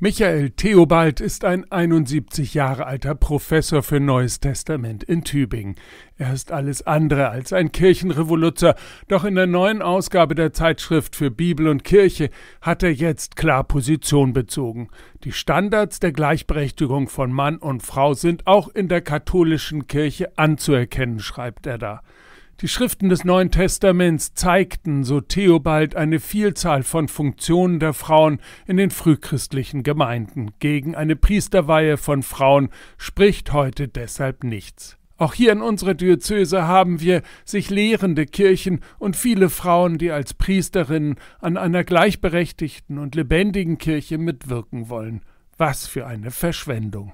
Michael Theobald ist ein 71 Jahre alter Professor für Neues Testament in Tübingen. Er ist alles andere als ein Kirchenrevoluzer, doch in der neuen Ausgabe der Zeitschrift für Bibel und Kirche hat er jetzt klar Position bezogen. Die Standards der Gleichberechtigung von Mann und Frau sind auch in der katholischen Kirche anzuerkennen, schreibt er da. Die Schriften des Neuen Testaments zeigten, so Theobald, eine Vielzahl von Funktionen der Frauen in den frühchristlichen Gemeinden. Gegen eine Priesterweihe von Frauen spricht heute deshalb nichts. Auch hier in unserer Diözese haben wir sich lehrende Kirchen und viele Frauen, die als Priesterinnen an einer gleichberechtigten und lebendigen Kirche mitwirken wollen. Was für eine Verschwendung.